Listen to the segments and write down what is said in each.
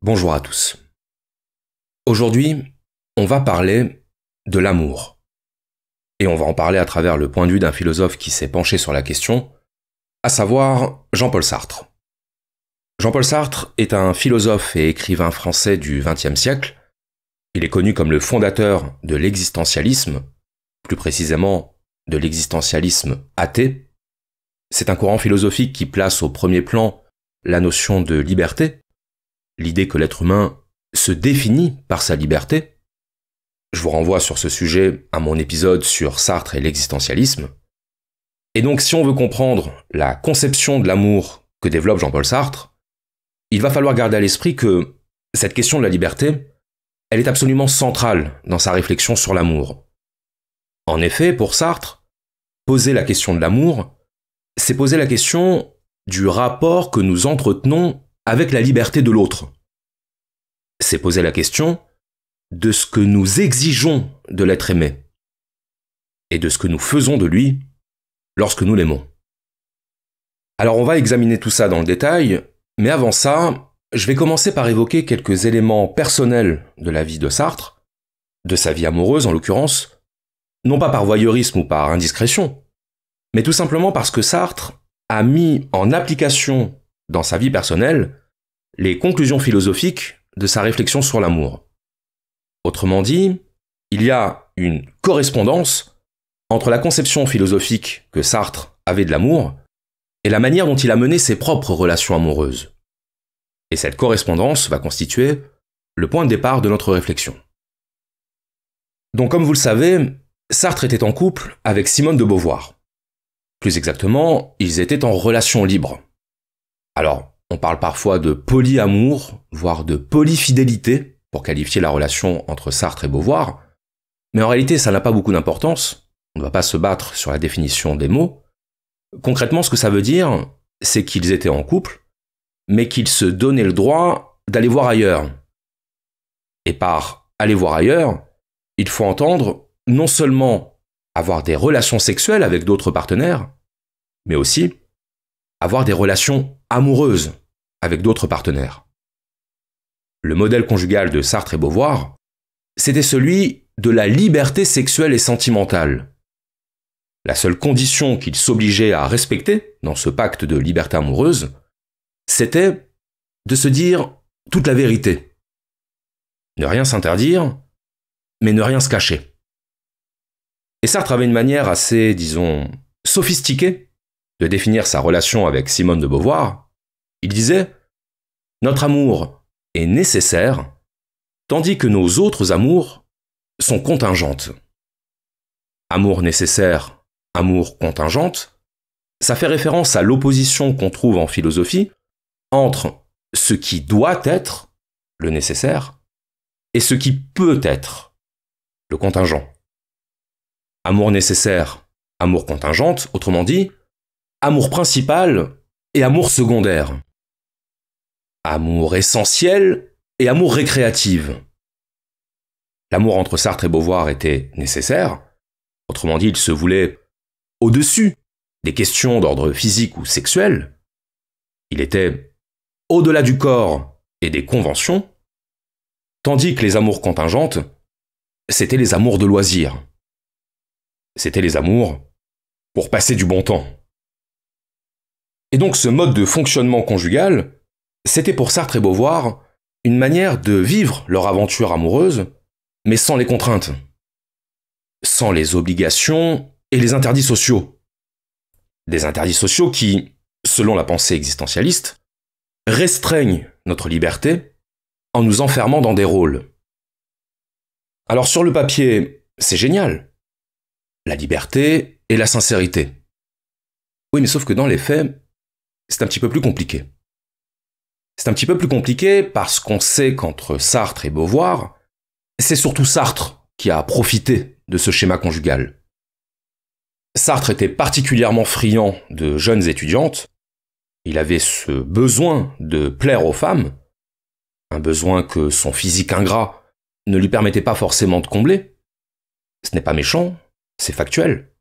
Bonjour à tous. Aujourd'hui, on va parler de l'amour. Et on va en parler à travers le point de vue d'un philosophe qui s'est penché sur la question, à savoir Jean-Paul Sartre. Jean-Paul Sartre est un philosophe et écrivain français du XXe siècle. Il est connu comme le fondateur de l'existentialisme, plus précisément de l'existentialisme athée. C'est un courant philosophique qui place au premier plan la notion de liberté, l'idée que l'être humain se définit par sa liberté, je vous renvoie sur ce sujet à mon épisode sur Sartre et l'existentialisme. Et donc si on veut comprendre la conception de l'amour que développe Jean-Paul Sartre, il va falloir garder à l'esprit que cette question de la liberté, elle est absolument centrale dans sa réflexion sur l'amour. En effet, pour Sartre, poser la question de l'amour, c'est poser la question du rapport que nous entretenons avec la liberté de l'autre s'est poser la question de ce que nous exigeons de l'être aimé et de ce que nous faisons de lui lorsque nous l'aimons. Alors on va examiner tout ça dans le détail, mais avant ça, je vais commencer par évoquer quelques éléments personnels de la vie de Sartre, de sa vie amoureuse en l'occurrence, non pas par voyeurisme ou par indiscrétion, mais tout simplement parce que Sartre a mis en application dans sa vie personnelle les conclusions philosophiques de sa réflexion sur l'amour. Autrement dit, il y a une correspondance entre la conception philosophique que Sartre avait de l'amour et la manière dont il a mené ses propres relations amoureuses. Et cette correspondance va constituer le point de départ de notre réflexion. Donc comme vous le savez, Sartre était en couple avec Simone de Beauvoir. Plus exactement, ils étaient en relation libre. Alors, on parle parfois de polyamour, voire de polyfidélité, pour qualifier la relation entre Sartre et Beauvoir, mais en réalité ça n'a pas beaucoup d'importance, on ne va pas se battre sur la définition des mots. Concrètement, ce que ça veut dire, c'est qu'ils étaient en couple, mais qu'ils se donnaient le droit d'aller voir ailleurs. Et par aller voir ailleurs, il faut entendre non seulement avoir des relations sexuelles avec d'autres partenaires, mais aussi avoir des relations amoureuses avec d'autres partenaires. Le modèle conjugal de Sartre et Beauvoir, c'était celui de la liberté sexuelle et sentimentale. La seule condition qu'il s'obligeait à respecter dans ce pacte de liberté amoureuse, c'était de se dire toute la vérité. Ne rien s'interdire, mais ne rien se cacher. Et Sartre avait une manière assez, disons, sophistiquée de définir sa relation avec Simone de Beauvoir, il disait Notre amour est nécessaire, tandis que nos autres amours sont contingentes. Amour nécessaire, amour contingente, ça fait référence à l'opposition qu'on trouve en philosophie entre ce qui doit être, le nécessaire, et ce qui peut être, le contingent. Amour nécessaire, amour contingente, autrement dit, amour principal et amour secondaire, amour essentiel et amour récréatif. L'amour entre Sartre et Beauvoir était nécessaire, autrement dit il se voulait au-dessus des questions d'ordre physique ou sexuel, il était au-delà du corps et des conventions, tandis que les amours contingentes, c'était les amours de loisir. C'était les amours pour passer du bon temps. Et donc ce mode de fonctionnement conjugal, c'était pour Sartre et Beauvoir une manière de vivre leur aventure amoureuse, mais sans les contraintes, sans les obligations et les interdits sociaux. Des interdits sociaux qui, selon la pensée existentialiste, restreignent notre liberté en nous enfermant dans des rôles. Alors sur le papier, c'est génial. La liberté et la sincérité. Oui, mais sauf que dans les faits, c'est un petit peu plus compliqué. C'est un petit peu plus compliqué parce qu'on sait qu'entre Sartre et Beauvoir, c'est surtout Sartre qui a profité de ce schéma conjugal. Sartre était particulièrement friand de jeunes étudiantes. Il avait ce besoin de plaire aux femmes, un besoin que son physique ingrat ne lui permettait pas forcément de combler. Ce n'est pas méchant, c'est factuel.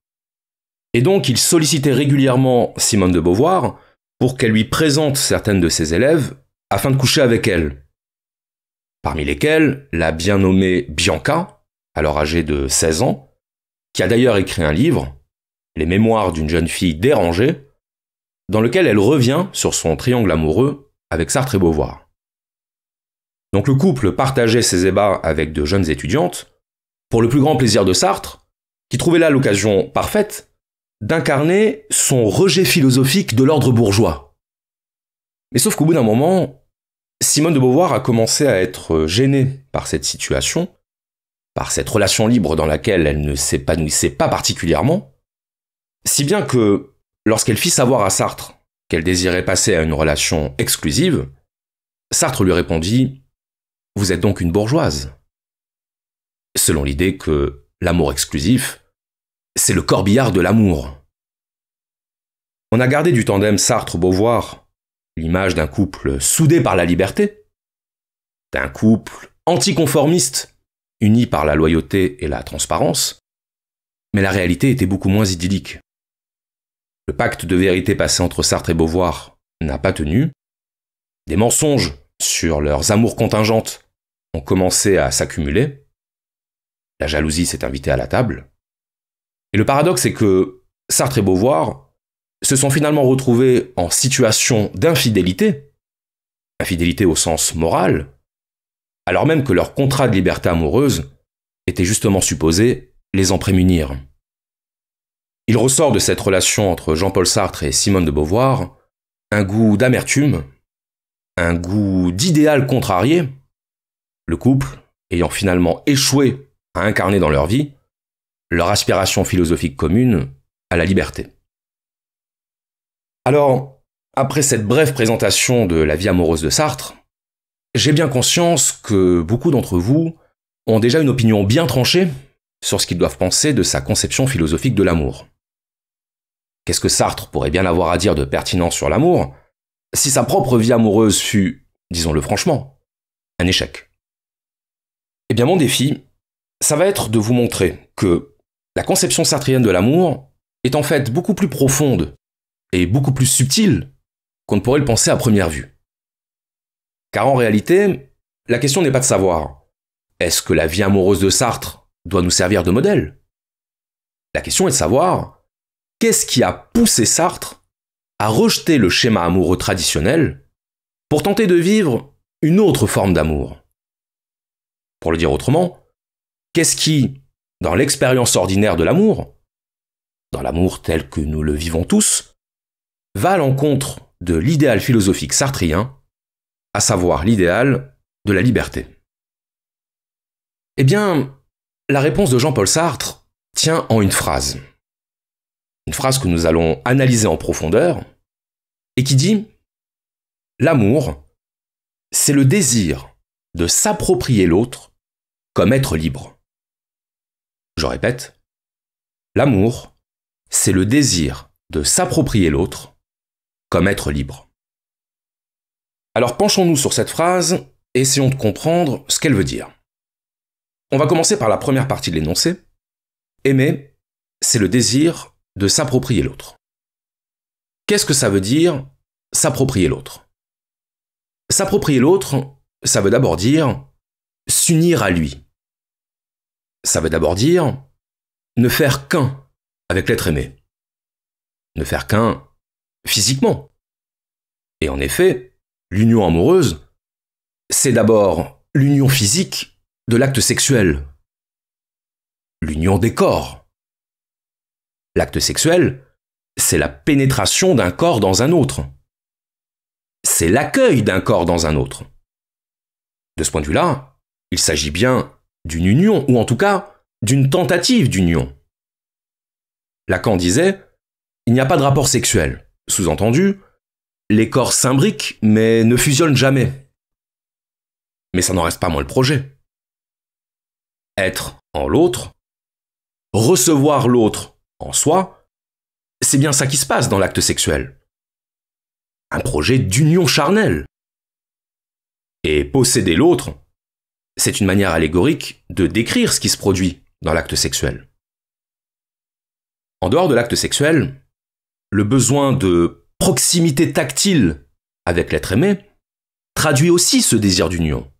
Et donc il sollicitait régulièrement Simone de Beauvoir pour qu'elle lui présente certaines de ses élèves afin de coucher avec elle. Parmi lesquelles la bien nommée Bianca, alors âgée de 16 ans, qui a d'ailleurs écrit un livre, Les mémoires d'une jeune fille dérangée, dans lequel elle revient sur son triangle amoureux avec Sartre et Beauvoir. Donc le couple partageait ses ébats avec de jeunes étudiantes, pour le plus grand plaisir de Sartre, qui trouvait là l'occasion parfaite d'incarner son rejet philosophique de l'ordre bourgeois. Mais sauf qu'au bout d'un moment, Simone de Beauvoir a commencé à être gênée par cette situation, par cette relation libre dans laquelle elle ne s'épanouissait pas particulièrement, si bien que lorsqu'elle fit savoir à Sartre qu'elle désirait passer à une relation exclusive, Sartre lui répondit Vous êtes donc une bourgeoise. Selon l'idée que l'amour exclusif c'est le corbillard de l'amour. On a gardé du tandem Sartre-Beauvoir l'image d'un couple soudé par la liberté, d'un couple anticonformiste, uni par la loyauté et la transparence, mais la réalité était beaucoup moins idyllique. Le pacte de vérité passé entre Sartre et Beauvoir n'a pas tenu. Des mensonges sur leurs amours contingentes ont commencé à s'accumuler. La jalousie s'est invitée à la table. Et le paradoxe, est que Sartre et Beauvoir se sont finalement retrouvés en situation d'infidélité, infidélité au sens moral, alors même que leur contrat de liberté amoureuse était justement supposé les en prémunir. Il ressort de cette relation entre Jean-Paul Sartre et Simone de Beauvoir un goût d'amertume, un goût d'idéal contrarié, le couple ayant finalement échoué à incarner dans leur vie, leur aspiration philosophique commune à la liberté. Alors, après cette brève présentation de la vie amoureuse de Sartre, j'ai bien conscience que beaucoup d'entre vous ont déjà une opinion bien tranchée sur ce qu'ils doivent penser de sa conception philosophique de l'amour. Qu'est-ce que Sartre pourrait bien avoir à dire de pertinent sur l'amour si sa propre vie amoureuse fut, disons-le franchement, un échec Eh bien mon défi, ça va être de vous montrer que, la conception sartrienne de l'amour est en fait beaucoup plus profonde et beaucoup plus subtile qu'on ne pourrait le penser à première vue. Car en réalité, la question n'est pas de savoir est-ce que la vie amoureuse de Sartre doit nous servir de modèle La question est de savoir qu'est-ce qui a poussé Sartre à rejeter le schéma amoureux traditionnel pour tenter de vivre une autre forme d'amour. Pour le dire autrement, qu'est-ce qui, dans l'expérience ordinaire de l'amour, dans l'amour tel que nous le vivons tous, va à l'encontre de l'idéal philosophique sartrien, à savoir l'idéal de la liberté. Eh bien, la réponse de Jean-Paul Sartre tient en une phrase. Une phrase que nous allons analyser en profondeur et qui dit ⁇ L'amour, c'est le désir de s'approprier l'autre comme être libre. Je répète, l'amour, c'est le désir de s'approprier l'autre comme être libre. Alors penchons-nous sur cette phrase, et essayons de comprendre ce qu'elle veut dire. On va commencer par la première partie de l'énoncé. Aimer, c'est le désir de s'approprier l'autre. Qu'est-ce que ça veut dire s'approprier l'autre S'approprier l'autre, ça veut d'abord dire s'unir à lui, ça veut d'abord dire ne faire qu'un avec l'être aimé. Ne faire qu'un physiquement. Et en effet, l'union amoureuse, c'est d'abord l'union physique de l'acte sexuel. L'union des corps. L'acte sexuel, c'est la pénétration d'un corps dans un autre. C'est l'accueil d'un corps dans un autre. De ce point de vue-là, il s'agit bien d'une union, ou en tout cas d'une tentative d'union. Lacan disait Il n'y a pas de rapport sexuel. Sous-entendu, les corps s'imbriquent mais ne fusionnent jamais. Mais ça n'en reste pas moins le projet. Être en l'autre, recevoir l'autre en soi, c'est bien ça qui se passe dans l'acte sexuel. Un projet d'union charnelle. Et posséder l'autre, c'est une manière allégorique de décrire ce qui se produit dans l'acte sexuel. En dehors de l'acte sexuel, le besoin de proximité tactile avec l'être aimé traduit aussi ce désir d'union.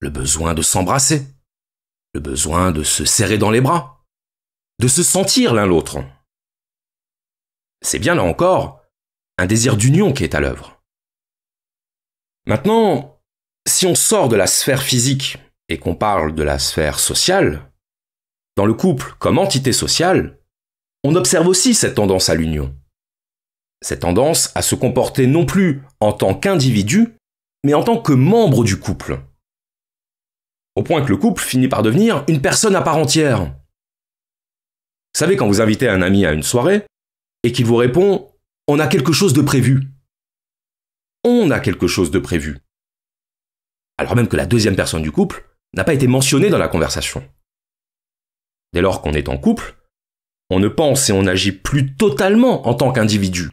Le besoin de s'embrasser, le besoin de se serrer dans les bras, de se sentir l'un l'autre. C'est bien là encore un désir d'union qui est à l'œuvre. Maintenant, si on sort de la sphère physique et qu'on parle de la sphère sociale, dans le couple comme entité sociale, on observe aussi cette tendance à l'union. Cette tendance à se comporter non plus en tant qu'individu, mais en tant que membre du couple. Au point que le couple finit par devenir une personne à part entière. Vous savez, quand vous invitez un ami à une soirée, et qu'il vous répond ⁇ On a quelque chose de prévu ⁇ On a quelque chose de prévu alors même que la deuxième personne du couple n'a pas été mentionnée dans la conversation. Dès lors qu'on est en couple, on ne pense et on agit plus totalement en tant qu'individu.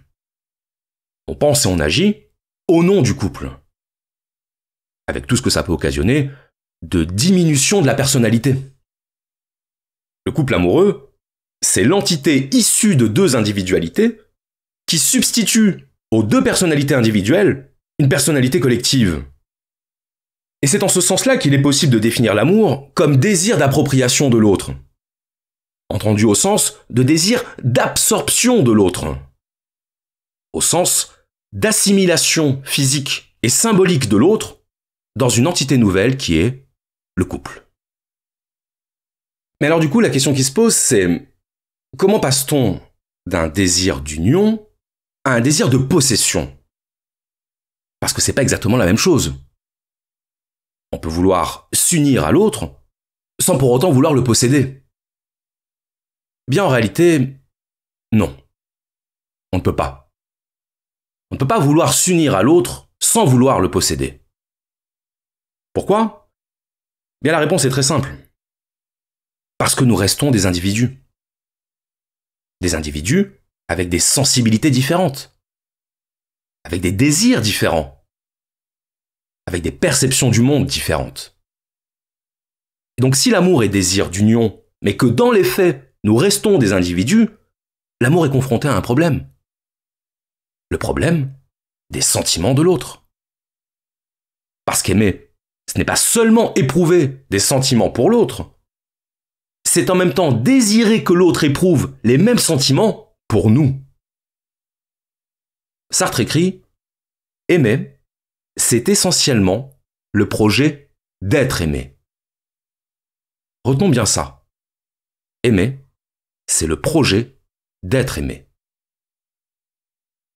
On pense et on agit au nom du couple. Avec tout ce que ça peut occasionner de diminution de la personnalité. Le couple amoureux, c'est l'entité issue de deux individualités qui substitue aux deux personnalités individuelles une personnalité collective. Et c'est en ce sens-là qu'il est possible de définir l'amour comme désir d'appropriation de l'autre. Entendu au sens de désir d'absorption de l'autre. Au sens d'assimilation physique et symbolique de l'autre dans une entité nouvelle qui est le couple. Mais alors du coup, la question qui se pose, c'est comment passe-t-on d'un désir d'union à un désir de possession Parce que c'est pas exactement la même chose. On peut vouloir s'unir à l'autre sans pour autant vouloir le posséder. Bien en réalité, non. On ne peut pas. On ne peut pas vouloir s'unir à l'autre sans vouloir le posséder. Pourquoi Bien la réponse est très simple. Parce que nous restons des individus. Des individus avec des sensibilités différentes, avec des désirs différents, avec des perceptions du monde différentes. donc si l'amour est désir d'union, mais que dans les faits, nous restons des individus, l'amour est confronté à un problème. Le problème des sentiments de l'autre. Parce qu'aimer, ce n'est pas seulement éprouver des sentiments pour l'autre, c'est en même temps désirer que l'autre éprouve les mêmes sentiments pour nous. Sartre écrit ⁇ Aimer, c'est essentiellement le projet d'être aimé. Retenons bien ça. Aimer, c'est le projet d'être aimé.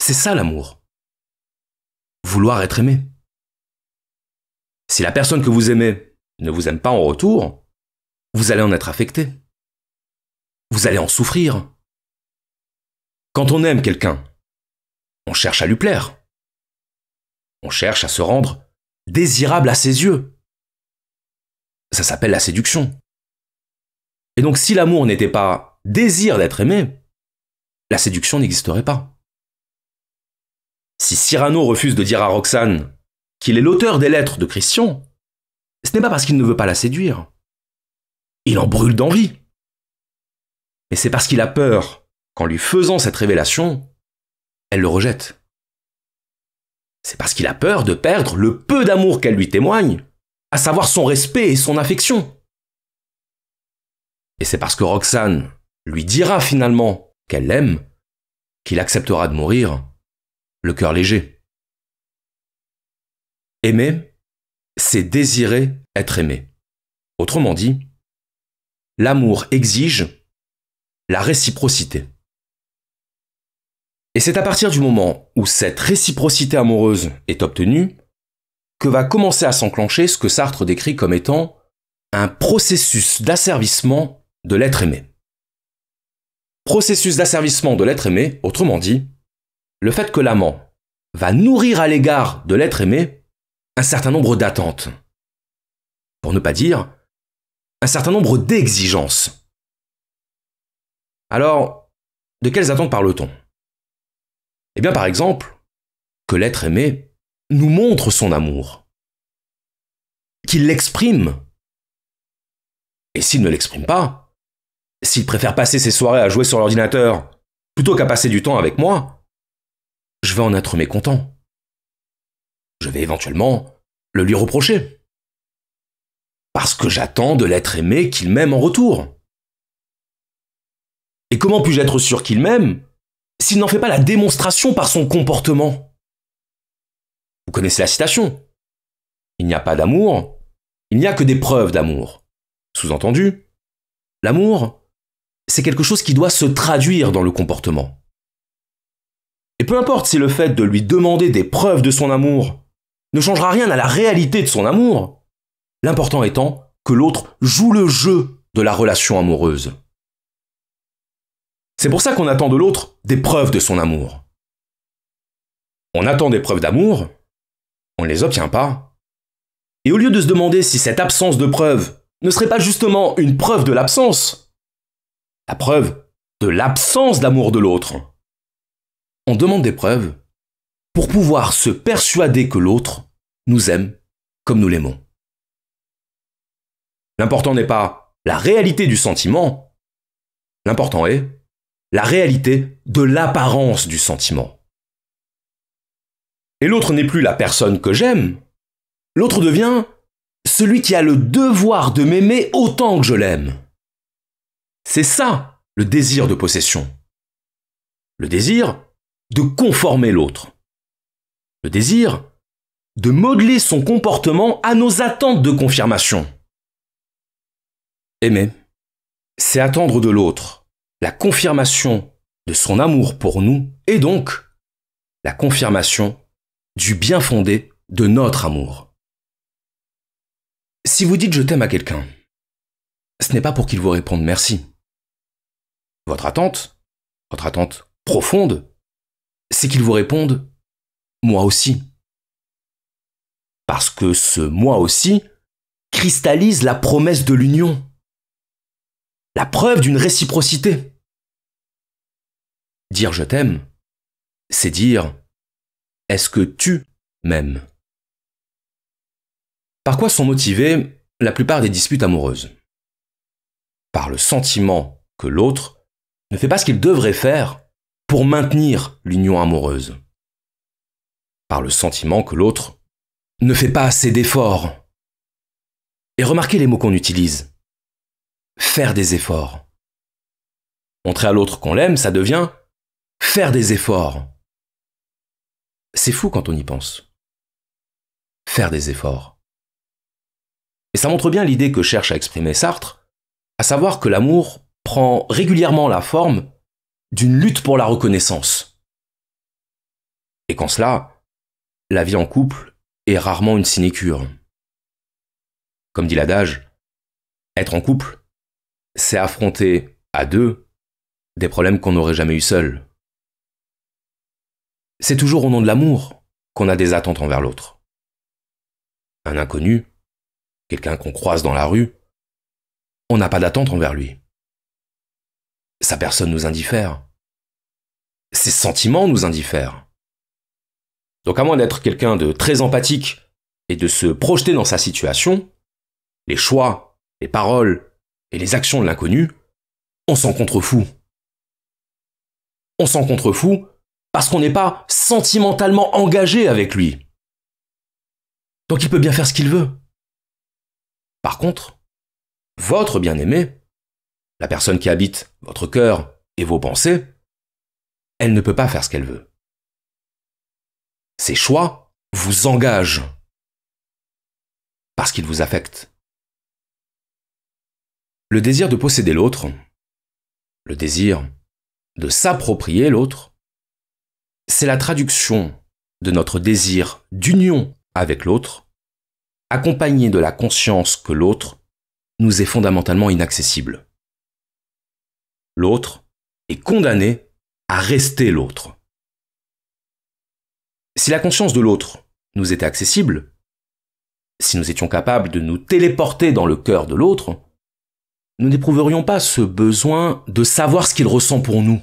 C'est ça l'amour. Vouloir être aimé. Si la personne que vous aimez ne vous aime pas en retour, vous allez en être affecté. Vous allez en souffrir. Quand on aime quelqu'un, on cherche à lui plaire. On cherche à se rendre désirable à ses yeux. Ça s'appelle la séduction. Et donc si l'amour n'était pas désir d'être aimé, la séduction n'existerait pas. Si Cyrano refuse de dire à Roxane qu'il est l'auteur des lettres de Christian, ce n'est pas parce qu'il ne veut pas la séduire. Il en brûle d'envie. Mais c'est parce qu'il a peur qu'en lui faisant cette révélation, elle le rejette c'est parce qu'il a peur de perdre le peu d'amour qu'elle lui témoigne, à savoir son respect et son affection. Et c'est parce que Roxane lui dira finalement qu'elle l'aime qu'il acceptera de mourir, le cœur léger. Aimer, c'est désirer être aimé. Autrement dit, l'amour exige la réciprocité. Et c'est à partir du moment où cette réciprocité amoureuse est obtenue que va commencer à s'enclencher ce que Sartre décrit comme étant un processus d'asservissement de l'être aimé. Processus d'asservissement de l'être aimé, autrement dit, le fait que l'amant va nourrir à l'égard de l'être aimé un certain nombre d'attentes, pour ne pas dire un certain nombre d'exigences. Alors, de quelles attentes parle-t-on eh bien par exemple, que l'être aimé nous montre son amour, qu'il l'exprime. Et s'il ne l'exprime pas, s'il préfère passer ses soirées à jouer sur l'ordinateur plutôt qu'à passer du temps avec moi, je vais en être mécontent. Je vais éventuellement le lui reprocher. Parce que j'attends de l'être aimé qu'il m'aime en retour. Et comment puis-je être sûr qu'il m'aime s'il n'en fait pas la démonstration par son comportement Vous connaissez la citation. Il n'y a pas d'amour, il n'y a que des preuves d'amour. Sous-entendu, l'amour, c'est quelque chose qui doit se traduire dans le comportement. Et peu importe si le fait de lui demander des preuves de son amour ne changera rien à la réalité de son amour, l'important étant que l'autre joue le jeu de la relation amoureuse. C'est pour ça qu'on attend de l'autre des preuves de son amour. On attend des preuves d'amour, on ne les obtient pas. Et au lieu de se demander si cette absence de preuves ne serait pas justement une preuve de l'absence, la preuve de l'absence d'amour de l'autre, on demande des preuves pour pouvoir se persuader que l'autre nous aime comme nous l'aimons. L'important n'est pas la réalité du sentiment, l'important est la réalité de l'apparence du sentiment. Et l'autre n'est plus la personne que j'aime, l'autre devient celui qui a le devoir de m'aimer autant que je l'aime. C'est ça le désir de possession. Le désir de conformer l'autre. Le désir de modeler son comportement à nos attentes de confirmation. Aimer, c'est attendre de l'autre la confirmation de son amour pour nous est donc la confirmation du bien fondé de notre amour. Si vous dites je t'aime à quelqu'un, ce n'est pas pour qu'il vous réponde merci. Votre attente, votre attente profonde, c'est qu'il vous réponde moi aussi. Parce que ce moi aussi cristallise la promesse de l'union la preuve d'une réciprocité. Dire je t'aime, c'est dire est-ce que tu m'aimes Par quoi sont motivées la plupart des disputes amoureuses Par le sentiment que l'autre ne fait pas ce qu'il devrait faire pour maintenir l'union amoureuse. Par le sentiment que l'autre ne fait pas assez d'efforts. Et remarquez les mots qu'on utilise faire des efforts. Montrer à l'autre qu'on l'aime, ça devient faire des efforts. C'est fou quand on y pense. Faire des efforts. Et ça montre bien l'idée que cherche à exprimer Sartre, à savoir que l'amour prend régulièrement la forme d'une lutte pour la reconnaissance. Et qu'en cela, la vie en couple est rarement une sinécure. Comme dit l'adage, être en couple, c'est affronter à deux des problèmes qu'on n'aurait jamais eu seul. C'est toujours au nom de l'amour qu'on a des attentes envers l'autre. Un inconnu, quelqu'un qu'on croise dans la rue, on n'a pas d'attente envers lui. Sa personne nous indiffère. Ses sentiments nous indiffèrent. Donc à moins d'être quelqu'un de très empathique et de se projeter dans sa situation, les choix, les paroles, et les actions de l'inconnu, on s'en contrefou. On s'en contrefou parce qu'on n'est pas sentimentalement engagé avec lui. Donc il peut bien faire ce qu'il veut. Par contre, votre bien-aimé, la personne qui habite votre cœur et vos pensées, elle ne peut pas faire ce qu'elle veut. Ses choix vous engagent parce qu'ils vous affectent. Le désir de posséder l'autre, le désir de s'approprier l'autre, c'est la traduction de notre désir d'union avec l'autre, accompagné de la conscience que l'autre nous est fondamentalement inaccessible. L'autre est condamné à rester l'autre. Si la conscience de l'autre nous était accessible, si nous étions capables de nous téléporter dans le cœur de l'autre, nous n'éprouverions pas ce besoin de savoir ce qu'il ressent pour nous.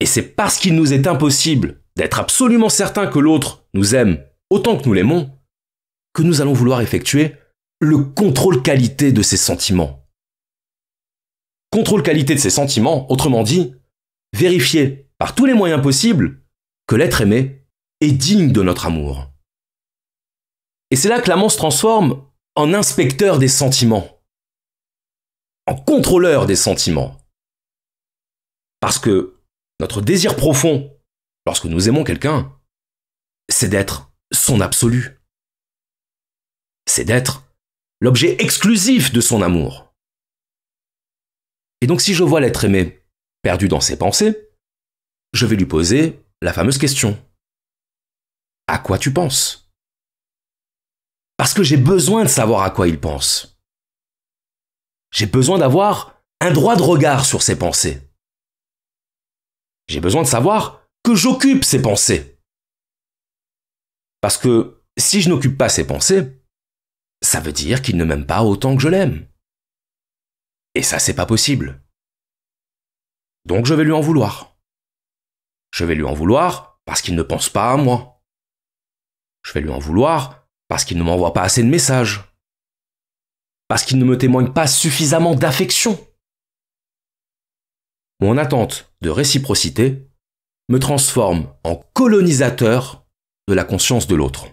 Et c'est parce qu'il nous est impossible d'être absolument certain que l'autre nous aime autant que nous l'aimons, que nous allons vouloir effectuer le contrôle qualité de ses sentiments. Contrôle qualité de ses sentiments, autrement dit, vérifier par tous les moyens possibles que l'être aimé est digne de notre amour. Et c'est là que l'amant se transforme en inspecteur des sentiments en contrôleur des sentiments. Parce que notre désir profond, lorsque nous aimons quelqu'un, c'est d'être son absolu. C'est d'être l'objet exclusif de son amour. Et donc si je vois l'être aimé perdu dans ses pensées, je vais lui poser la fameuse question. À quoi tu penses Parce que j'ai besoin de savoir à quoi il pense. J'ai besoin d'avoir un droit de regard sur ses pensées. J'ai besoin de savoir que j'occupe ses pensées. Parce que si je n'occupe pas ses pensées, ça veut dire qu'il ne m'aime pas autant que je l'aime. Et ça, c'est pas possible. Donc je vais lui en vouloir. Je vais lui en vouloir parce qu'il ne pense pas à moi. Je vais lui en vouloir parce qu'il ne m'envoie pas assez de messages parce qu'il ne me témoigne pas suffisamment d'affection. Mon attente de réciprocité me transforme en colonisateur de la conscience de l'autre.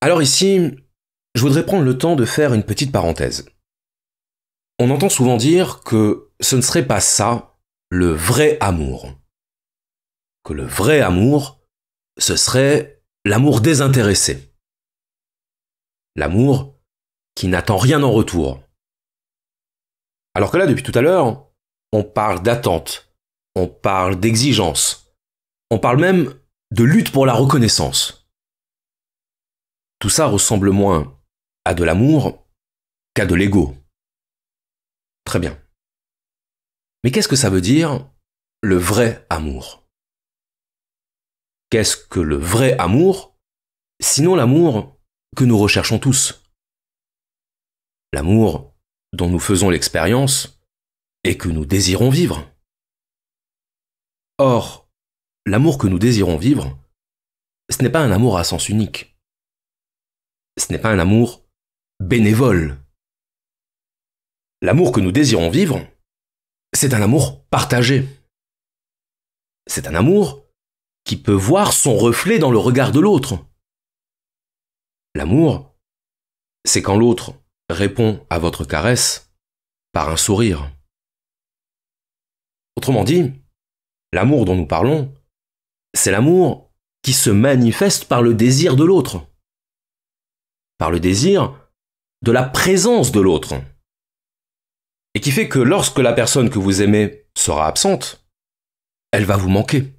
Alors ici, je voudrais prendre le temps de faire une petite parenthèse. On entend souvent dire que ce ne serait pas ça le vrai amour. Que le vrai amour, ce serait l'amour désintéressé l'amour, qui n'attend rien en retour. Alors que là, depuis tout à l'heure, on parle d'attente, on parle d'exigence, on parle même de lutte pour la reconnaissance. Tout ça ressemble moins à de l'amour qu'à de l'ego. Très bien. Mais qu'est-ce que ça veut dire le vrai amour Qu'est-ce que le vrai amour Sinon l'amour que nous recherchons tous. L'amour dont nous faisons l'expérience et que nous désirons vivre. Or, l'amour que nous désirons vivre, ce n'est pas un amour à sens unique. Ce n'est pas un amour bénévole. L'amour que nous désirons vivre, c'est un amour partagé. C'est un amour qui peut voir son reflet dans le regard de l'autre. L'amour, c'est quand l'autre répond à votre caresse par un sourire. Autrement dit, l'amour dont nous parlons, c'est l'amour qui se manifeste par le désir de l'autre, par le désir de la présence de l'autre, et qui fait que lorsque la personne que vous aimez sera absente, elle va vous manquer.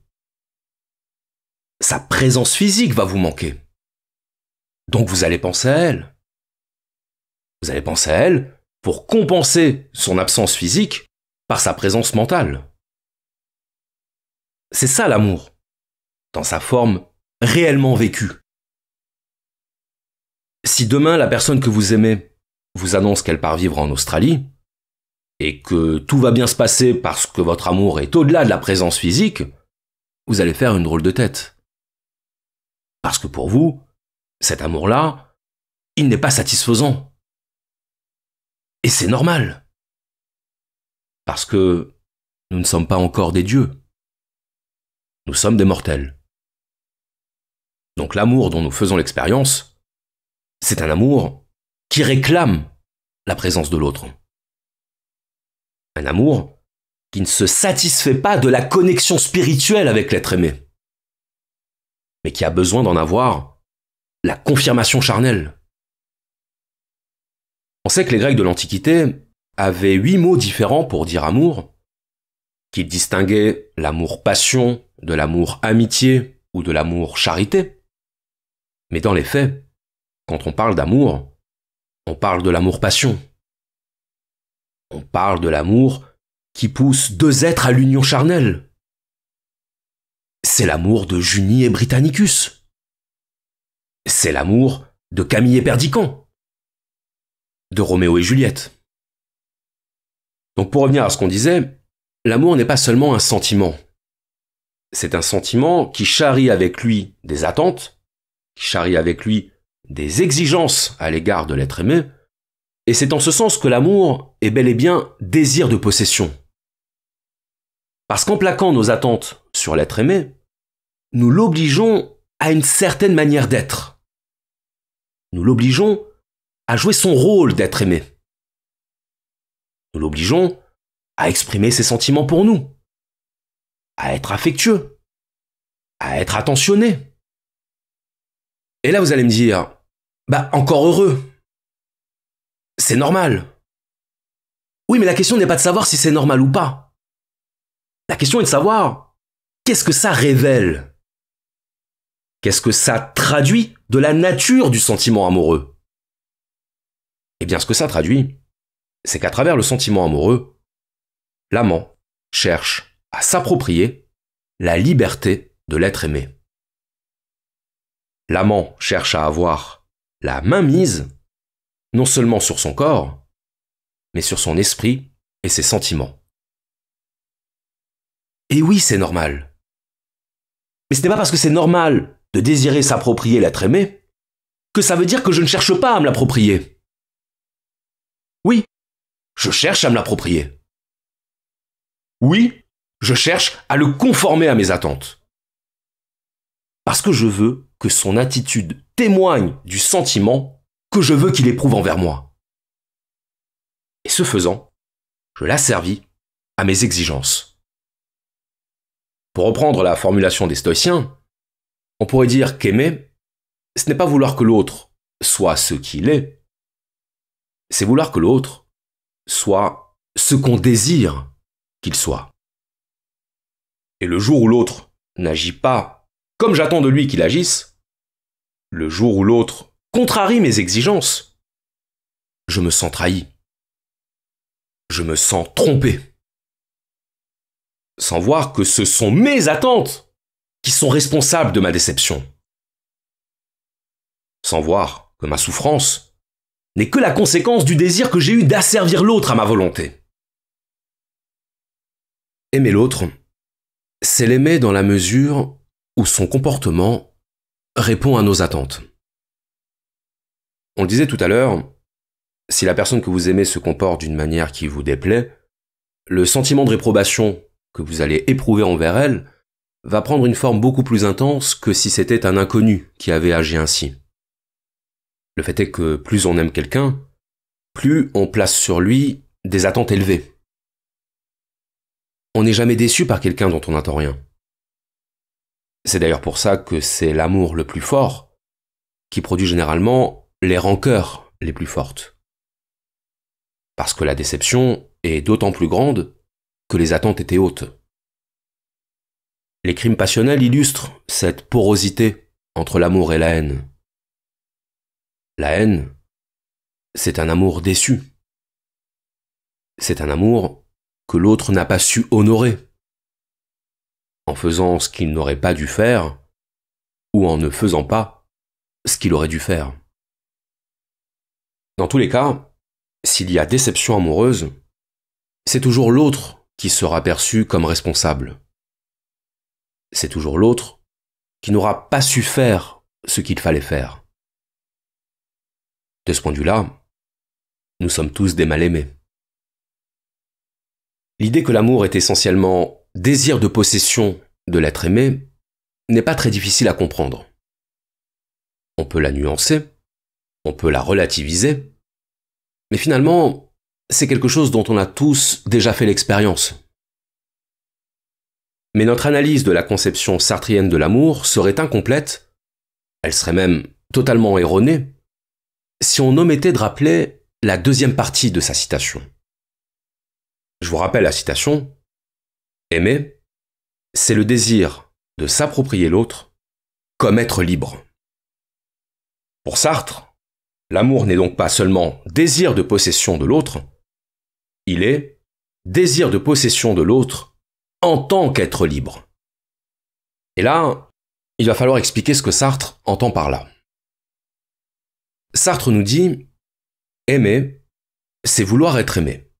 Sa présence physique va vous manquer. Donc vous allez penser à elle. Vous allez penser à elle pour compenser son absence physique par sa présence mentale. C'est ça l'amour, dans sa forme réellement vécue. Si demain la personne que vous aimez vous annonce qu'elle part vivre en Australie, et que tout va bien se passer parce que votre amour est au-delà de la présence physique, vous allez faire une drôle de tête. Parce que pour vous, cet amour-là, il n'est pas satisfaisant. Et c'est normal. Parce que nous ne sommes pas encore des dieux. Nous sommes des mortels. Donc l'amour dont nous faisons l'expérience, c'est un amour qui réclame la présence de l'autre. Un amour qui ne se satisfait pas de la connexion spirituelle avec l'être aimé, mais qui a besoin d'en avoir la confirmation charnelle. On sait que les Grecs de l'Antiquité avaient huit mots différents pour dire amour, qui distinguaient l'amour passion de l'amour amitié ou de l'amour charité. Mais dans les faits, quand on parle d'amour, on parle de l'amour passion. On parle de l'amour qui pousse deux êtres à l'union charnelle. C'est l'amour de Junie et Britannicus. C'est l'amour de Camille et Perdican, de Roméo et Juliette. Donc pour revenir à ce qu'on disait, l'amour n'est pas seulement un sentiment. C'est un sentiment qui charrie avec lui des attentes, qui charrie avec lui des exigences à l'égard de l'être aimé, et c'est en ce sens que l'amour est bel et bien désir de possession. Parce qu'en plaquant nos attentes sur l'être aimé, nous l'obligeons à une certaine manière d'être nous l'obligeons à jouer son rôle d'être aimé. Nous l'obligeons à exprimer ses sentiments pour nous, à être affectueux, à être attentionné. Et là, vous allez me dire, bah encore heureux. C'est normal. Oui, mais la question n'est pas de savoir si c'est normal ou pas. La question est de savoir qu'est-ce que ça révèle Qu'est-ce que ça traduit de la nature du sentiment amoureux Eh bien, ce que ça traduit, c'est qu'à travers le sentiment amoureux, l'amant cherche à s'approprier la liberté de l'être aimé. L'amant cherche à avoir la main mise, non seulement sur son corps, mais sur son esprit et ses sentiments. Et oui, c'est normal. Mais ce n'est pas parce que c'est normal de désirer s'approprier l'être aimé, que ça veut dire que je ne cherche pas à me l'approprier. Oui, je cherche à me l'approprier. Oui, je cherche à le conformer à mes attentes. Parce que je veux que son attitude témoigne du sentiment que je veux qu'il éprouve envers moi. Et ce faisant, je l'asservis à mes exigences. Pour reprendre la formulation des stoïciens, on pourrait dire qu'aimer, ce n'est pas vouloir que l'autre soit ce qu'il est, c'est vouloir que l'autre soit ce qu'on désire qu'il soit. Et le jour où l'autre n'agit pas comme j'attends de lui qu'il agisse, le jour où l'autre contrarie mes exigences, je me sens trahi. Je me sens trompé. Sans voir que ce sont mes attentes qui sont responsables de ma déception. Sans voir que ma souffrance n'est que la conséquence du désir que j'ai eu d'asservir l'autre à ma volonté. Aimer l'autre, c'est l'aimer dans la mesure où son comportement répond à nos attentes. On le disait tout à l'heure, si la personne que vous aimez se comporte d'une manière qui vous déplaît, le sentiment de réprobation que vous allez éprouver envers elle va prendre une forme beaucoup plus intense que si c'était un inconnu qui avait agi ainsi. Le fait est que plus on aime quelqu'un, plus on place sur lui des attentes élevées. On n'est jamais déçu par quelqu'un dont on n'attend rien. C'est d'ailleurs pour ça que c'est l'amour le plus fort qui produit généralement les rancœurs les plus fortes. Parce que la déception est d'autant plus grande que les attentes étaient hautes. Les crimes passionnels illustrent cette porosité entre l'amour et la haine. La haine, c'est un amour déçu. C'est un amour que l'autre n'a pas su honorer. En faisant ce qu'il n'aurait pas dû faire, ou en ne faisant pas ce qu'il aurait dû faire. Dans tous les cas, s'il y a déception amoureuse, c'est toujours l'autre qui sera perçu comme responsable c'est toujours l'autre, qui n'aura pas su faire ce qu'il fallait faire. De ce point de vue-là, nous sommes tous des mal-aimés. L'idée que l'amour est essentiellement désir de possession de l'être aimé n'est pas très difficile à comprendre. On peut la nuancer, on peut la relativiser, mais finalement, c'est quelque chose dont on a tous déjà fait l'expérience. Mais notre analyse de la conception sartrienne de l'amour serait incomplète, elle serait même totalement erronée, si on omettait de rappeler la deuxième partie de sa citation. Je vous rappelle la citation. Aimer, c'est le désir de s'approprier l'autre comme être libre. Pour Sartre, l'amour n'est donc pas seulement désir de possession de l'autre, il est désir de possession de l'autre en tant qu'être libre. Et là, il va falloir expliquer ce que Sartre entend par là. Sartre nous dit Aimer, c'est vouloir être aimé.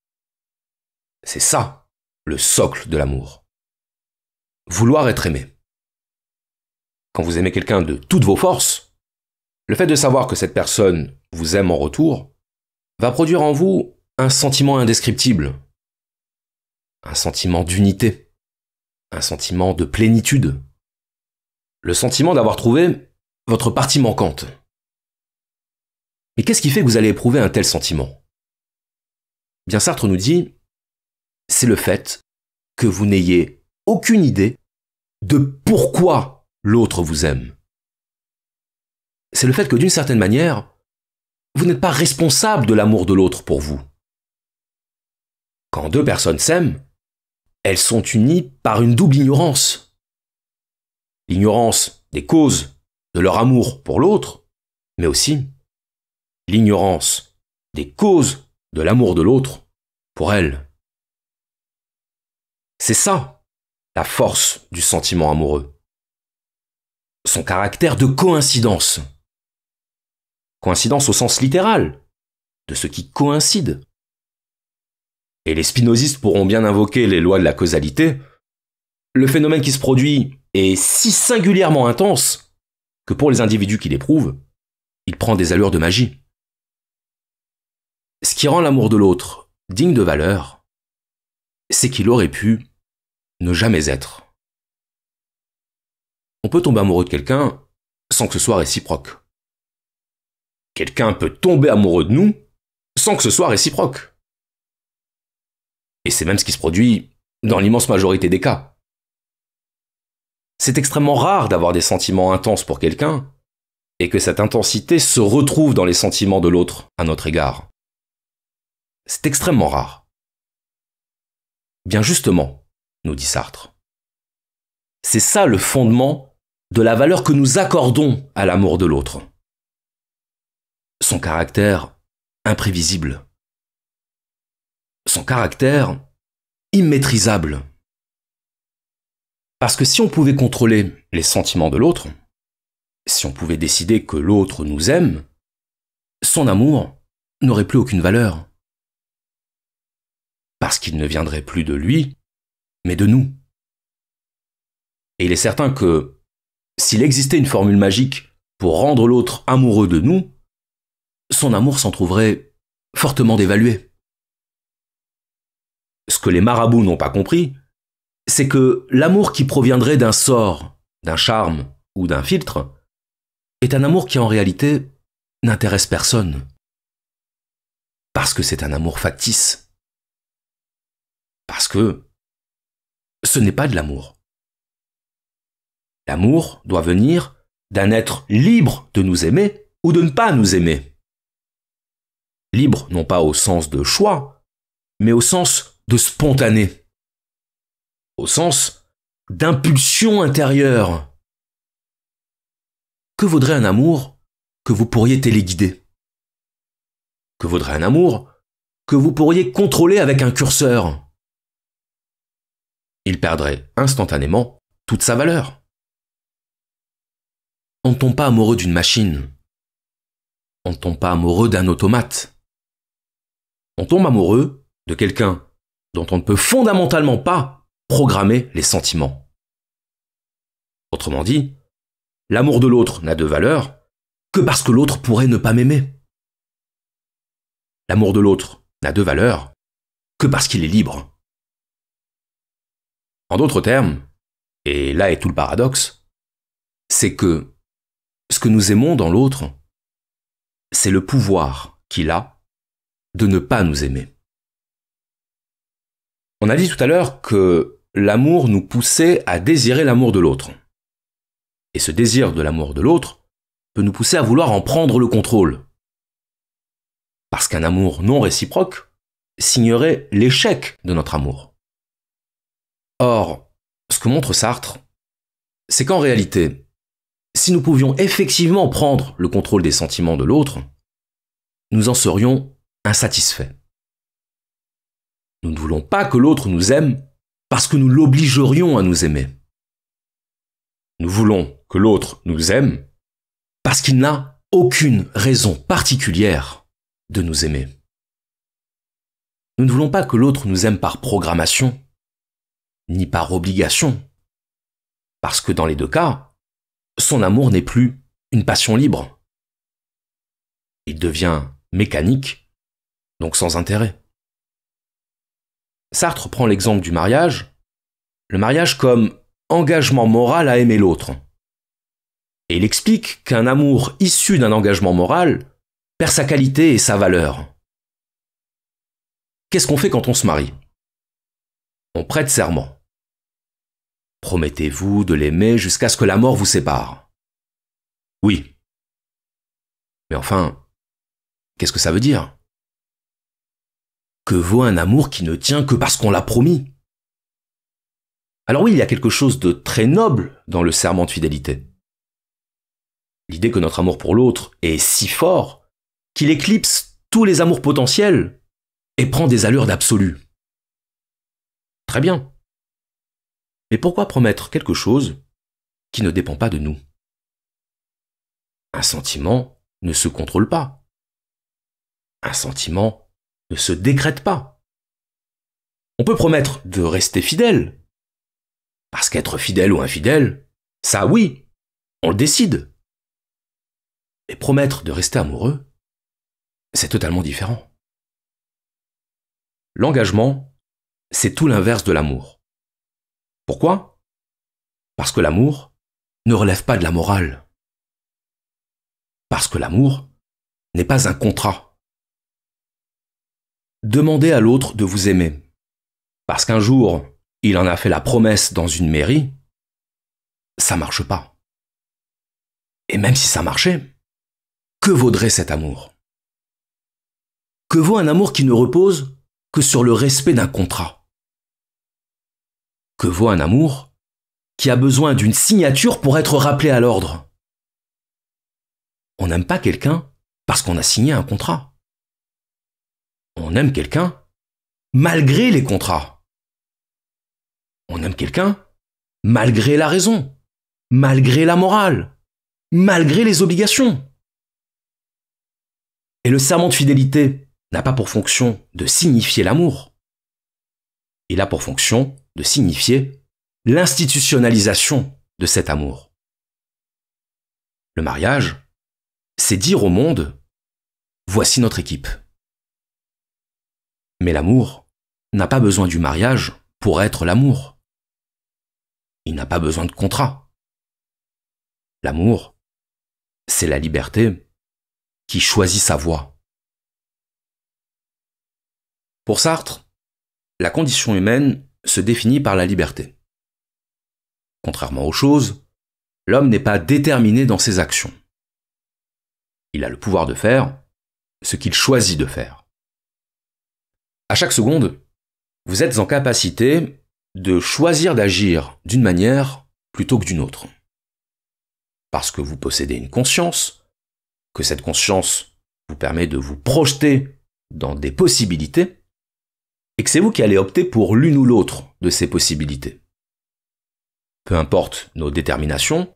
C'est ça, le socle de l'amour. Vouloir être aimé. Quand vous aimez quelqu'un de toutes vos forces, le fait de savoir que cette personne vous aime en retour va produire en vous un sentiment indescriptible, un sentiment d'unité un sentiment de plénitude, le sentiment d'avoir trouvé votre partie manquante. Mais qu'est-ce qui fait que vous allez éprouver un tel sentiment Bien Sartre nous dit, c'est le fait que vous n'ayez aucune idée de pourquoi l'autre vous aime. C'est le fait que d'une certaine manière, vous n'êtes pas responsable de l'amour de l'autre pour vous. Quand deux personnes s'aiment, elles sont unies par une double ignorance. L'ignorance des causes de leur amour pour l'autre, mais aussi l'ignorance des causes de l'amour de l'autre pour elles. C'est ça, la force du sentiment amoureux. Son caractère de coïncidence. Coïncidence au sens littéral, de ce qui coïncide et les spinozistes pourront bien invoquer les lois de la causalité, le phénomène qui se produit est si singulièrement intense que pour les individus qui l'éprouvent, il prend des allures de magie. Ce qui rend l'amour de l'autre digne de valeur, c'est qu'il aurait pu ne jamais être. On peut tomber amoureux de quelqu'un sans que ce soit réciproque. Quelqu'un peut tomber amoureux de nous sans que ce soit réciproque. Et c'est même ce qui se produit dans l'immense majorité des cas. C'est extrêmement rare d'avoir des sentiments intenses pour quelqu'un, et que cette intensité se retrouve dans les sentiments de l'autre à notre égard. C'est extrêmement rare. Bien justement, nous dit Sartre. C'est ça le fondement de la valeur que nous accordons à l'amour de l'autre. Son caractère imprévisible son caractère immaîtrisable. Parce que si on pouvait contrôler les sentiments de l'autre, si on pouvait décider que l'autre nous aime, son amour n'aurait plus aucune valeur. Parce qu'il ne viendrait plus de lui, mais de nous. Et il est certain que s'il existait une formule magique pour rendre l'autre amoureux de nous, son amour s'en trouverait fortement dévalué ce que les marabouts n'ont pas compris, c'est que l'amour qui proviendrait d'un sort, d'un charme ou d'un filtre, est un amour qui en réalité n'intéresse personne. Parce que c'est un amour factice. Parce que ce n'est pas de l'amour. L'amour doit venir d'un être libre de nous aimer ou de ne pas nous aimer. Libre non pas au sens de choix, mais au sens de spontané, au sens d'impulsion intérieure. Que vaudrait un amour que vous pourriez téléguider Que vaudrait un amour que vous pourriez contrôler avec un curseur Il perdrait instantanément toute sa valeur. On ne tombe pas amoureux d'une machine. On ne tombe pas amoureux d'un automate. On tombe amoureux de quelqu'un dont on ne peut fondamentalement pas programmer les sentiments. Autrement dit, l'amour de l'autre n'a de valeur que parce que l'autre pourrait ne pas m'aimer. L'amour de l'autre n'a de valeur que parce qu'il est libre. En d'autres termes, et là est tout le paradoxe, c'est que ce que nous aimons dans l'autre, c'est le pouvoir qu'il a de ne pas nous aimer. On a dit tout à l'heure que l'amour nous poussait à désirer l'amour de l'autre. Et ce désir de l'amour de l'autre peut nous pousser à vouloir en prendre le contrôle. Parce qu'un amour non réciproque signerait l'échec de notre amour. Or, ce que montre Sartre, c'est qu'en réalité, si nous pouvions effectivement prendre le contrôle des sentiments de l'autre, nous en serions insatisfaits. Nous ne voulons pas que l'autre nous aime parce que nous l'obligerions à nous aimer. Nous voulons que l'autre nous aime parce qu'il n'a aucune raison particulière de nous aimer. Nous ne voulons pas que l'autre nous aime par programmation, ni par obligation, parce que dans les deux cas, son amour n'est plus une passion libre. Il devient mécanique, donc sans intérêt. Sartre prend l'exemple du mariage, le mariage comme engagement moral à aimer l'autre. Et il explique qu'un amour issu d'un engagement moral perd sa qualité et sa valeur. Qu'est-ce qu'on fait quand on se marie On prête serment. Promettez-vous de l'aimer jusqu'à ce que la mort vous sépare. Oui. Mais enfin, qu'est-ce que ça veut dire que vaut un amour qui ne tient que parce qu'on l'a promis. Alors oui, il y a quelque chose de très noble dans le serment de fidélité. L'idée que notre amour pour l'autre est si fort qu'il éclipse tous les amours potentiels et prend des allures d'absolu. Très bien. Mais pourquoi promettre quelque chose qui ne dépend pas de nous Un sentiment ne se contrôle pas. Un sentiment ne se décrète pas. On peut promettre de rester fidèle, parce qu'être fidèle ou infidèle, ça oui, on le décide. Mais promettre de rester amoureux, c'est totalement différent. L'engagement, c'est tout l'inverse de l'amour. Pourquoi Parce que l'amour ne relève pas de la morale. Parce que l'amour n'est pas un contrat. Demandez à l'autre de vous aimer. Parce qu'un jour, il en a fait la promesse dans une mairie, ça marche pas. Et même si ça marchait, que vaudrait cet amour Que vaut un amour qui ne repose que sur le respect d'un contrat Que vaut un amour qui a besoin d'une signature pour être rappelé à l'ordre On n'aime pas quelqu'un parce qu'on a signé un contrat on aime quelqu'un malgré les contrats. On aime quelqu'un malgré la raison, malgré la morale, malgré les obligations. Et le serment de fidélité n'a pas pour fonction de signifier l'amour. Il a pour fonction de signifier l'institutionnalisation de cet amour. Le mariage, c'est dire au monde, voici notre équipe. Mais l'amour n'a pas besoin du mariage pour être l'amour. Il n'a pas besoin de contrat. L'amour, c'est la liberté qui choisit sa voie. Pour Sartre, la condition humaine se définit par la liberté. Contrairement aux choses, l'homme n'est pas déterminé dans ses actions. Il a le pouvoir de faire ce qu'il choisit de faire à chaque seconde, vous êtes en capacité de choisir d'agir d'une manière plutôt que d'une autre. Parce que vous possédez une conscience, que cette conscience vous permet de vous projeter dans des possibilités, et que c'est vous qui allez opter pour l'une ou l'autre de ces possibilités. Peu importe nos déterminations,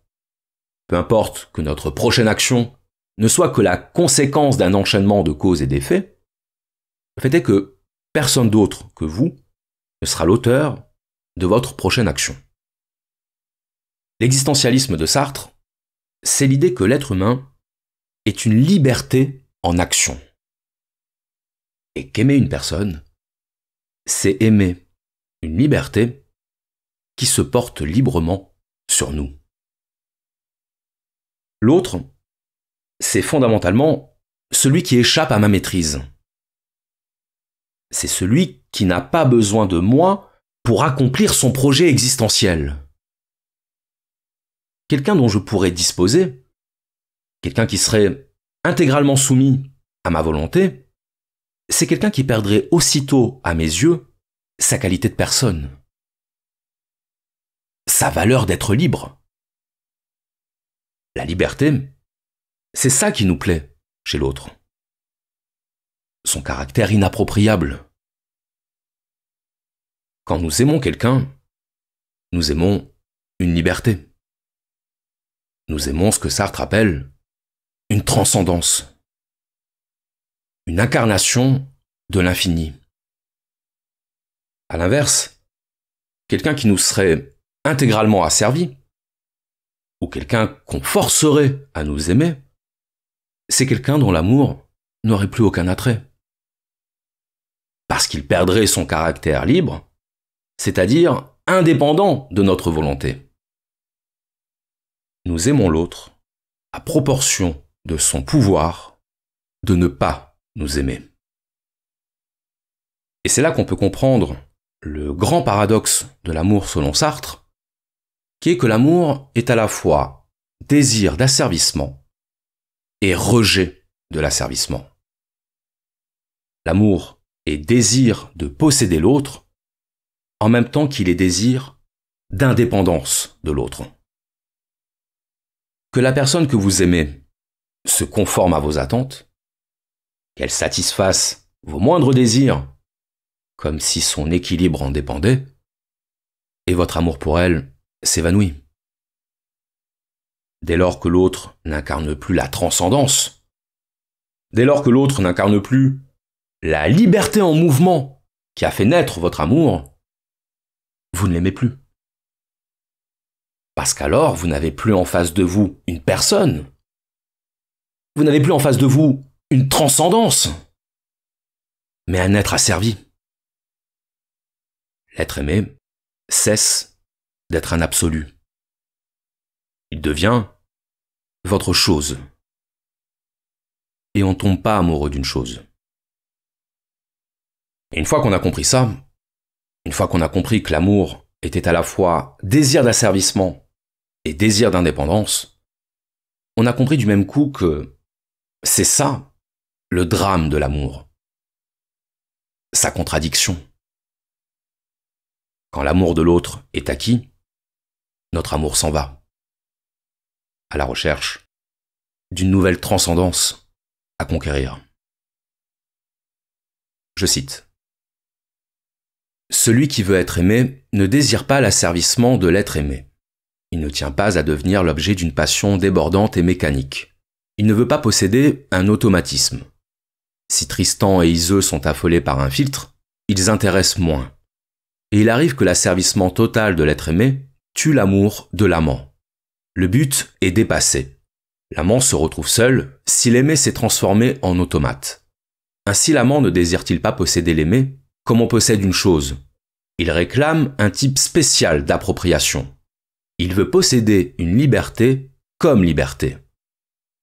peu importe que notre prochaine action ne soit que la conséquence d'un enchaînement de causes et d'effets, le fait est que personne d'autre que vous ne sera l'auteur de votre prochaine action. L'existentialisme de Sartre, c'est l'idée que l'être humain est une liberté en action. Et qu'aimer une personne, c'est aimer une liberté qui se porte librement sur nous. L'autre, c'est fondamentalement celui qui échappe à ma maîtrise c'est celui qui n'a pas besoin de moi pour accomplir son projet existentiel. Quelqu'un dont je pourrais disposer, quelqu'un qui serait intégralement soumis à ma volonté, c'est quelqu'un qui perdrait aussitôt, à mes yeux, sa qualité de personne, sa valeur d'être libre. La liberté, c'est ça qui nous plaît chez l'autre son caractère inappropriable. Quand nous aimons quelqu'un, nous aimons une liberté. Nous aimons ce que Sartre appelle une transcendance, une incarnation de l'infini. À l'inverse, quelqu'un qui nous serait intégralement asservi, ou quelqu'un qu'on forcerait à nous aimer, c'est quelqu'un dont l'amour n'aurait plus aucun attrait parce qu'il perdrait son caractère libre, c'est-à-dire indépendant de notre volonté. Nous aimons l'autre à proportion de son pouvoir de ne pas nous aimer. Et c'est là qu'on peut comprendre le grand paradoxe de l'amour selon Sartre, qui est que l'amour est à la fois désir d'asservissement et rejet de l'asservissement. L'amour et désir de posséder l'autre, en même temps qu'il est désir d'indépendance de l'autre. Que la personne que vous aimez se conforme à vos attentes, qu'elle satisfasse vos moindres désirs, comme si son équilibre en dépendait, et votre amour pour elle s'évanouit. Dès lors que l'autre n'incarne plus la transcendance, dès lors que l'autre n'incarne plus la liberté en mouvement qui a fait naître votre amour, vous ne l'aimez plus. Parce qu'alors, vous n'avez plus en face de vous une personne. Vous n'avez plus en face de vous une transcendance, mais un être asservi. L'être aimé cesse d'être un absolu. Il devient votre chose. Et on ne tombe pas amoureux d'une chose une fois qu'on a compris ça, une fois qu'on a compris que l'amour était à la fois désir d'asservissement et désir d'indépendance, on a compris du même coup que c'est ça le drame de l'amour, sa contradiction. Quand l'amour de l'autre est acquis, notre amour s'en va, à la recherche d'une nouvelle transcendance à conquérir. Je cite. Celui qui veut être aimé ne désire pas l'asservissement de l'être aimé. Il ne tient pas à devenir l'objet d'une passion débordante et mécanique. Il ne veut pas posséder un automatisme. Si Tristan et Iseux sont affolés par un filtre, ils intéressent moins. Et il arrive que l'asservissement total de l'être aimé tue l'amour de l'amant. Le but est dépassé. L'amant se retrouve seul si l'aimé s'est transformé en automate. Ainsi l'amant ne désire-t-il pas posséder l'aimé comme on possède une chose. Il réclame un type spécial d'appropriation. Il veut posséder une liberté comme liberté.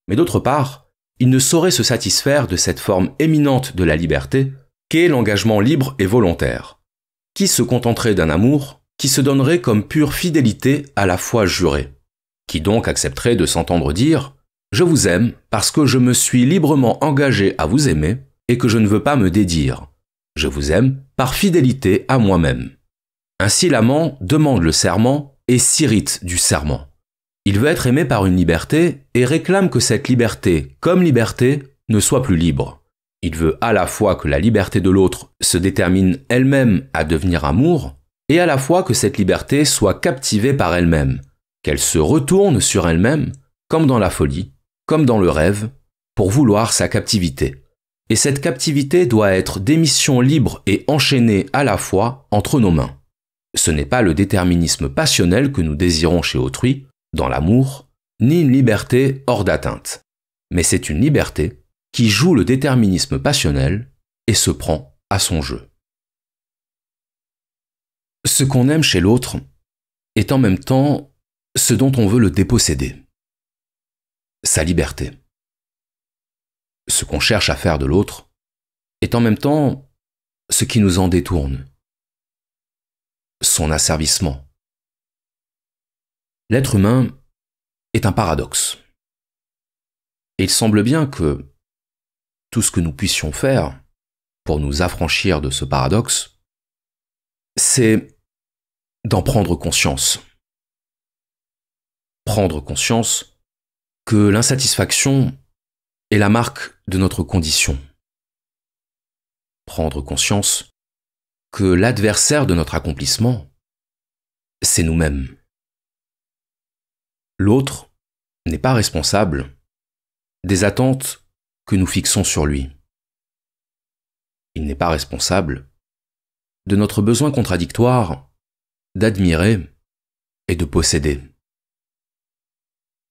Mais d'autre part, il ne saurait se satisfaire de cette forme éminente de la liberté qu'est l'engagement libre et volontaire. Qui se contenterait d'un amour qui se donnerait comme pure fidélité à la foi jurée Qui donc accepterait de s'entendre dire ⁇ Je vous aime parce que je me suis librement engagé à vous aimer et que je ne veux pas me dédire ⁇ je vous aime, par fidélité à moi-même. Ainsi l'amant demande le serment et s'irrite du serment. Il veut être aimé par une liberté et réclame que cette liberté, comme liberté, ne soit plus libre. Il veut à la fois que la liberté de l'autre se détermine elle-même à devenir amour, et à la fois que cette liberté soit captivée par elle-même, qu'elle se retourne sur elle-même, comme dans la folie, comme dans le rêve, pour vouloir sa captivité et cette captivité doit être d'émission libre et enchaînée à la fois entre nos mains. Ce n'est pas le déterminisme passionnel que nous désirons chez autrui, dans l'amour, ni une liberté hors d'atteinte. Mais c'est une liberté qui joue le déterminisme passionnel et se prend à son jeu. Ce qu'on aime chez l'autre est en même temps ce dont on veut le déposséder. Sa liberté ce qu'on cherche à faire de l'autre, est en même temps ce qui nous en détourne, son asservissement. L'être humain est un paradoxe. Et il semble bien que tout ce que nous puissions faire pour nous affranchir de ce paradoxe, c'est d'en prendre conscience. Prendre conscience que l'insatisfaction est la marque de notre condition. Prendre conscience que l'adversaire de notre accomplissement, c'est nous-mêmes. L'autre n'est pas responsable des attentes que nous fixons sur lui. Il n'est pas responsable de notre besoin contradictoire d'admirer et de posséder,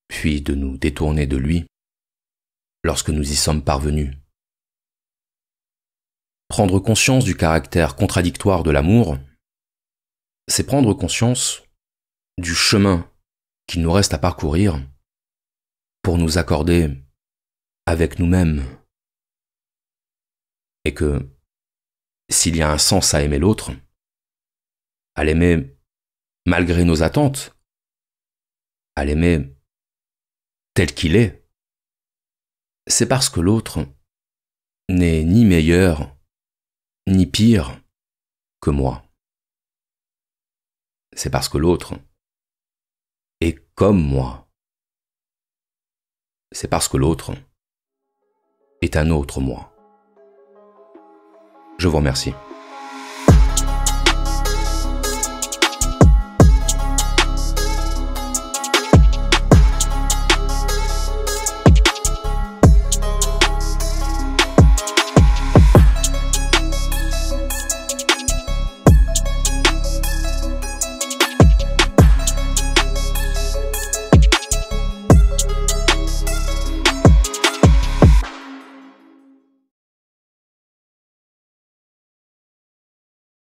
puis de nous détourner de lui lorsque nous y sommes parvenus. Prendre conscience du caractère contradictoire de l'amour, c'est prendre conscience du chemin qu'il nous reste à parcourir pour nous accorder avec nous-mêmes. Et que s'il y a un sens à aimer l'autre, à l'aimer malgré nos attentes, à l'aimer tel qu'il est, c'est parce que l'autre n'est ni meilleur, ni pire que moi. C'est parce que l'autre est comme moi. C'est parce que l'autre est un autre moi. Je vous remercie.